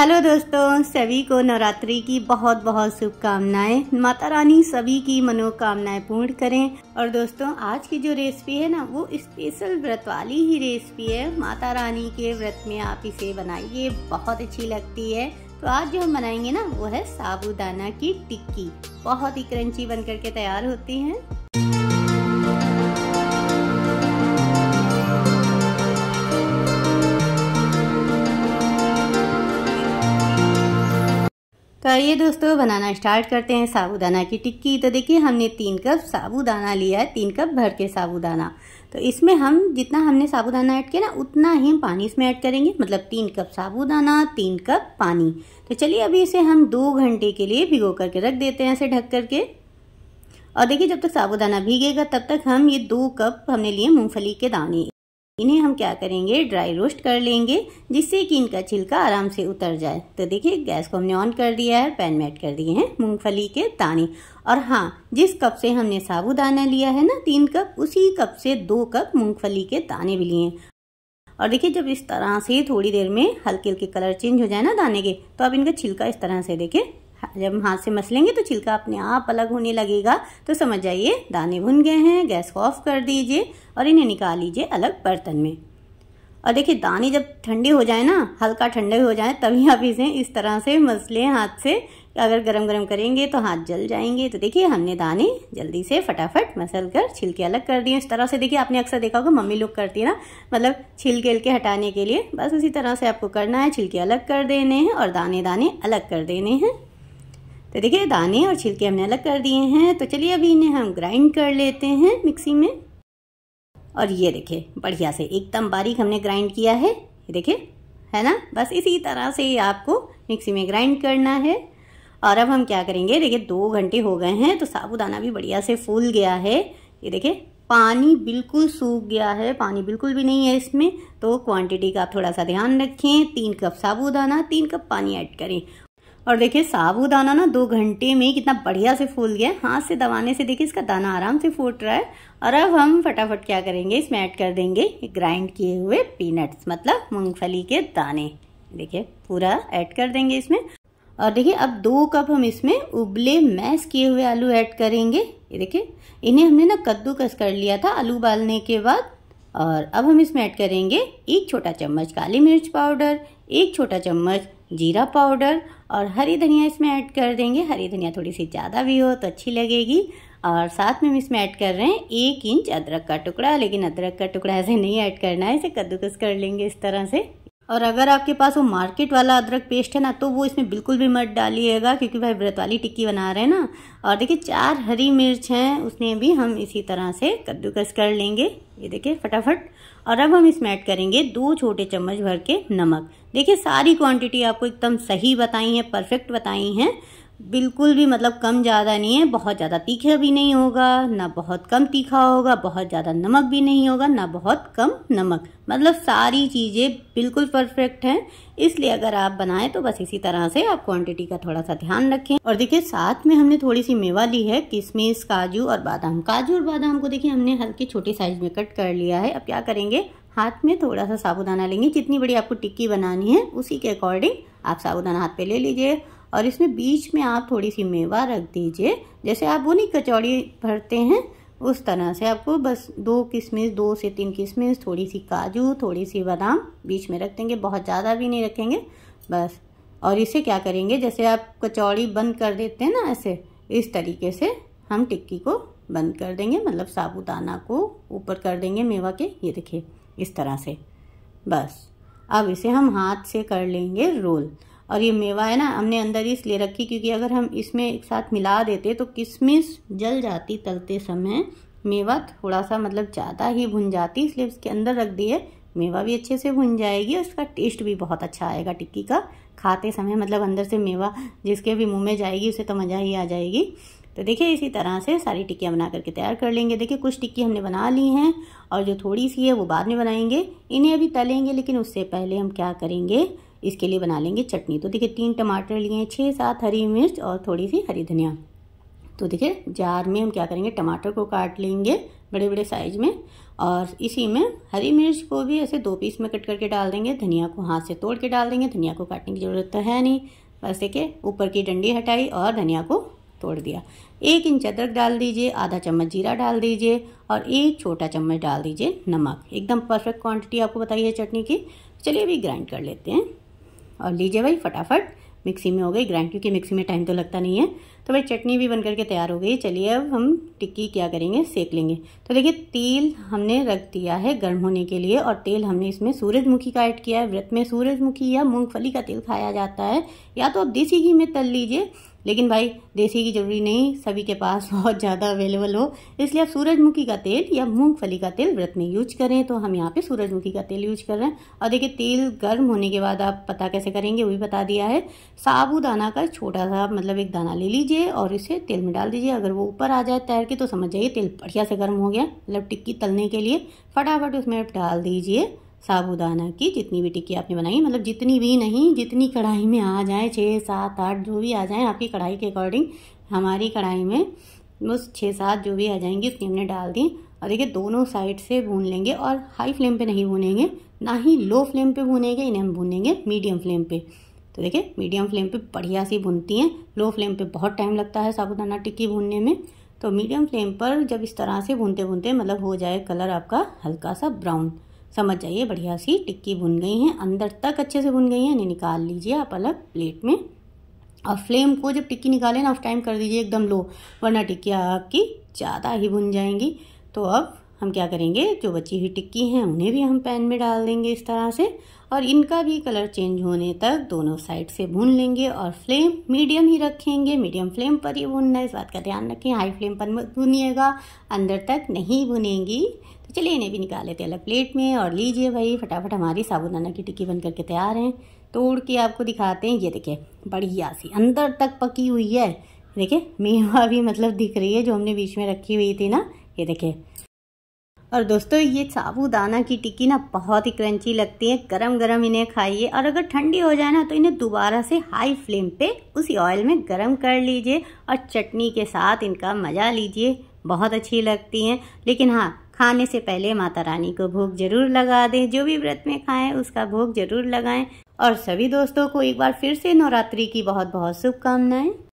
hello दोस्तों सभी को नवरात्रि की बहुत बहुत शुभकामनाएं माता रानी सभी की मनोकामनाएं पूर्ण करें और दोस्तों आज की जो रेसिपी है ना वो स्पेशल व्रत वाली ही रेसिपी है माता रानी के व्रत में आप इसे बनाइए बहुत अच्छी लगती है तो आज जो हम बनाएंगे ना वो है साबूदाना की टिक्की बहुत ही क्रंची बन करके तैयार होती है तो आइए दोस्तों बनाना स्टार्ट करते हैं साबूदाना की टिक्की तो देखिए हमने तीन कप साबूदाना लिया है तीन कप भर के साबूदाना तो इसमें हम जितना हमने साबूदाना ऐड किया ना उतना ही पानी इसमें ऐड करेंगे मतलब तीन कप साबूदाना तीन कप पानी तो चलिए अभी इसे हम दो घंटे के लिए भिगो करके रख देते हैं ऐसे ढक करके और देखिए जब तक साबूदाना भीगेगा तब तक हम ये दो कप हमने लिए मूँगफली के दाने इन्हें हम क्या करेंगे ड्राई रोस्ट कर लेंगे जिससे कि इनका छिलका आराम से उतर जाए तो देखिए गैस को हमने ऑन कर दिया है पैन में ऐड कर दिए हैं मूंगफली के दाने और हाँ जिस कप से हमने साबुदाना लिया है ना तीन कप उसी कप से दो कप मूंगफली के दाने भी लिए हैं और देखिए जब इस तरह से थोड़ी देर में हल्के हल्के कलर चेंज हो जाए ना दाने के तो अब इनका छिलका इस तरह से देखें जब हम हाथ से मसलेंगे तो छिलका अपने आप अलग होने लगेगा तो समझ जाइए दाने भुन गए हैं गैस को ऑफ कर दीजिए और इन्हें निकाल लीजिए अलग बर्तन में और देखिए दाने जब ठंडे हो जाए ना हल्का ठंडे हो जाए तभी आप इसे इस तरह से मसले हाथ से अगर गरम गरम करेंगे तो हाथ जल जाएंगे तो देखिए हमने दाने जल्दी से फटाफट मसल कर छिलके अलग कर दिए इस तरह से देखिए आपने अक्सर देखा होगा मम्मी लोग करती है ना मतलब छिलके हल्के हटाने के लिए बस उसी तरह से आपको करना है छिलके अलग कर देने हैं और दाने दाने अलग कर देने हैं तो देखिए दाने और छिलके हमने अलग कर दिए हैं तो चलिए अभी इन्हें हम ग्राइंड कर लेते हैं मिक्सी में और ये देखिए बढ़िया से एकदम बारीक हमने ग्राइंड किया है ये देखिए है ना बस इसी तरह से आपको मिक्सी में ग्राइंड करना है और अब हम क्या करेंगे देखिए दो घंटे हो गए हैं तो साबुदाना भी बढ़िया से फूल गया है ये देखिए पानी बिल्कुल सूख गया है पानी बिल्कुल भी नहीं है इसमें तो क्वांटिटी का आप थोड़ा सा ध्यान रखें तीन कप साबुदाना तीन कप पानी ऐड करें और देखिए दाना ना दो घंटे में कितना बढ़िया से फूल गया हाथ से दबाने से देखिए इसका दाना आराम से फूट रहा है और अब हम फटाफट क्या करेंगे इसमें ऐड कर देंगे ग्राइंड किए हुए पीनट्स मतलब मूंगफली के दाने देखिए पूरा ऐड कर देंगे इसमें और देखिए अब दो कप हम इसमें उबले मैश किए हुए आलू ऐड करेंगे ये देखिए इन्हें हमने ना कद्दूकस कर लिया था आलू उबालने के बाद और अब हम इसमें ऐड करेंगे एक छोटा चम्मच काली मिर्च पाउडर एक छोटा चम्मच जीरा पाउडर और हरी धनिया इसमें ऐड कर देंगे हरी धनिया थोड़ी सी ज़्यादा भी हो तो अच्छी लगेगी और साथ में हम इसमें ऐड कर रहे हैं एक इंच अदरक का टुकड़ा लेकिन अदरक का टुकड़ा ऐसे नहीं ऐड करना है इसे कद्दूकस कर लेंगे इस तरह से और अगर आपके पास वो मार्केट वाला अदरक पेस्ट है ना तो वो इसमें बिल्कुल भी मत डालिएगा क्योंकि भाई व्रत वाली टिक्की बना रहे हैं ना और देखिए चार हरी मिर्च हैं उसने भी हम इसी तरह से कद्दूकस कर लेंगे ये देखिए फटाफट और अब हम इसमें ऐड करेंगे दो छोटे चम्मच भर के नमक देखिए सारी क्वांटिटी आपको एकदम सही बताई है परफेक्ट बताई हैं बिल्कुल भी मतलब कम ज़्यादा नहीं है बहुत ज़्यादा तीखा भी नहीं होगा ना बहुत कम तीखा होगा बहुत ज़्यादा नमक भी नहीं होगा ना बहुत कम नमक मतलब सारी चीज़ें बिल्कुल परफेक्ट हैं इसलिए अगर आप बनाएं तो बस इसी तरह से आप क्वांटिटी का थोड़ा सा ध्यान रखें और देखिए साथ में हमने थोड़ी सी मेवा ली है किशमिश काजू और बादाम काजू और बादाम को देखिए हमने हल्के छोटे साइज में कट कर लिया है अब क्या करेंगे हाथ में थोड़ा सा साबुदाना लेंगे जितनी बड़ी आपको टिक्की बनानी है उसी के अकॉर्डिंग आप साबुदाना हाथ पे ले लीजिए और इसमें बीच में आप थोड़ी सी मेवा रख दीजिए जैसे आप वो नहीं कचौड़ी भरते हैं उस तरह से आपको बस दो किशमिश दो से तीन किशमिश थोड़ी सी काजू थोड़ी सी बादाम बीच में रख देंगे बहुत ज़्यादा भी नहीं रखेंगे बस और इसे क्या करेंगे जैसे आप कचौड़ी बंद कर देते हैं ना ऐसे इस तरीके से हम टिक्की को बंद कर देंगे मतलब साबुदाना को ऊपर कर देंगे मेवा के ये देखिए इस तरह से बस अब इसे हम हाथ से कर लेंगे रोल और ये मेवा है ना हमने अंदर ही इसलिए रखी क्योंकि अगर हम इसमें एक साथ मिला देते तो किशमिश जल जाती तलते समय मेवा थोड़ा सा मतलब ज़्यादा ही भुन जाती इसलिए उसके अंदर रख दिए मेवा भी अच्छे से भुन जाएगी और इसका टेस्ट भी बहुत अच्छा आएगा टिक्की का खाते समय मतलब अंदर से मेवा जिसके भी मुँह में जाएगी उसे तो मज़ा ही आ जाएगी तो देखिए इसी तरह से सारी टिक्कियाँ बना करके तैयार कर लेंगे देखिए कुछ टिक्की हमने बना ली हैं और जो थोड़ी सी है वो बाद में बनाएंगे इन्हें अभी तलेंगे लेकिन उससे पहले हम क्या करेंगे इसके लिए बना लेंगे चटनी तो देखिए तीन टमाटर लिए हैं छः सात हरी मिर्च और थोड़ी सी हरी धनिया तो देखिए जार में हम क्या करेंगे टमाटर को काट लेंगे बड़े बड़े साइज में और इसी में हरी मिर्च को भी ऐसे दो पीस में कट करके डाल देंगे धनिया को हाथ से तोड़ के डाल देंगे धनिया को काटने की ज़रूरत तो है नहीं बस देखिए ऊपर की डंडी हटाई और धनिया को तोड़ दिया एक इंच अदरक डाल दीजिए आधा चम्मच जीरा डाल दीजिए और एक छोटा चम्मच डाल दीजिए नमक एकदम परफेक्ट क्वांटिटी आपको बताई है चटनी की चलिए अभी ग्राइंड कर लेते हैं और लीजिए भाई फटाफट मिक्सी में हो गई ग्राइंड क्योंकि मिक्सी में टाइम तो लगता नहीं है तो भाई चटनी भी बनकर के तैयार हो गई चलिए अब हम टिक्की क्या करेंगे सेक लेंगे तो देखिए तेल हमने रख दिया है गर्म होने के लिए और तेल हमने इसमें सूरजमुखी का ऐड किया है व्रत में सूरजमुखी या मूँगफली का तेल खाया जाता है या तो आप देसी घी में तल लीजिए लेकिन भाई देसी घी जरूरी नहीं सभी के पास बहुत ज़्यादा अवेलेबल हो इसलिए आप सूरजमुखी का तेल या मूंगफली का तेल व्रत में यूज करें तो हम यहाँ पे सूरजमुखी का तेल यूज कर रहे हैं और देखिए तेल गर्म होने के बाद आप पता कैसे करेंगे वो भी बता दिया है साबुदाना का छोटा सा मतलब एक दाना ले लीजिए लीजिए और इसे तेल में डाल दीजिए अगर वो ऊपर आ जाए तैर के तो समझ जाइए तेल बढ़िया से गर्म हो गया मतलब टिक्की तलने के लिए फटाफट उसमें डाल दीजिए साबुदाना की जितनी भी टिक्की आपने बनाई मतलब जितनी भी नहीं जितनी कढ़ाई में आ जाए छः सात आठ जो भी आ जाए आपकी कढ़ाई के अकॉर्डिंग हमारी कढ़ाई में बस छः सात जो भी आ जाएंगी उसकी हमने डाल दी और देखिए दोनों साइड से भून लेंगे और हाई फ्लेम पे नहीं भूनेंगे ना ही लो फ्लेम पे भूनेंगे इन्हें हम भूनेंगे मीडियम फ्लेम पे तो देखिए मीडियम फ्लेम पे बढ़िया सी भुनती हैं लो फ्लेम पे बहुत टाइम लगता है साबुदाना टिक्की भूनने में तो मीडियम फ्लेम पर जब इस तरह से भूनते भूनते मतलब हो जाए कलर आपका हल्का सा ब्राउन समझ जाइए बढ़िया सी टिक्की भुन गई हैं अंदर तक अच्छे से भुन गई हैं इन्हें निकाल लीजिए आप अलग प्लेट में और फ्लेम को जब टिक्की निकालें ना उस टाइम कर दीजिए एकदम लो वरना टिक्कियाँ आपकी ज़्यादा ही भुन जाएंगी तो अब हम क्या करेंगे जो बची हुई टिक्की हैं उन्हें भी हम पैन में डाल देंगे इस तरह से और इनका भी कलर चेंज होने तक दोनों साइड से भून लेंगे और फ्लेम मीडियम ही रखेंगे मीडियम फ्लेम पर ही भूनना है इस बात का ध्यान रखें हाई फ्लेम पर मत भूनिएगा अंदर तक नहीं भुनेंगी तो चलिए इन्हें भी निकाल लेते हैं अलग प्लेट में और लीजिए भाई फटाफट हमारी साबुदाना की टिक्की बन करके तैयार हैं तोड़ के आपको दिखाते हैं ये देखिए बढ़िया सी अंदर तक पकी हुई है देखिए मेवा भी मतलब दिख रही है जो हमने बीच में रखी हुई थी ना ये देखिए और दोस्तों ये साबूदाना की टिक्की ना बहुत ही क्रंची लगती है गरम गरम इन्हें खाइए और अगर ठंडी हो जाए ना तो इन्हें दोबारा से हाई फ्लेम पे उसी ऑयल में गरम कर लीजिए और चटनी के साथ इनका मज़ा लीजिए बहुत अच्छी लगती हैं लेकिन हाँ खाने से पहले माता रानी को भोग जरूर लगा दें जो भी व्रत में खाएं उसका भोग जरूर लगाएं और सभी दोस्तों को एक बार फिर से नवरात्रि की बहुत बहुत शुभकामनाएं